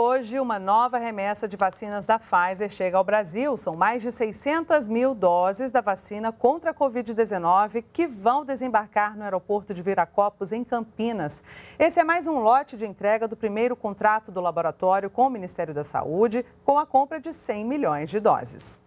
hoje, uma nova remessa de vacinas da Pfizer chega ao Brasil. São mais de 600 mil doses da vacina contra a Covid-19 que vão desembarcar no aeroporto de Viracopos, em Campinas. Esse é mais um lote de entrega do primeiro contrato do laboratório com o Ministério da Saúde, com a compra de 100 milhões de doses.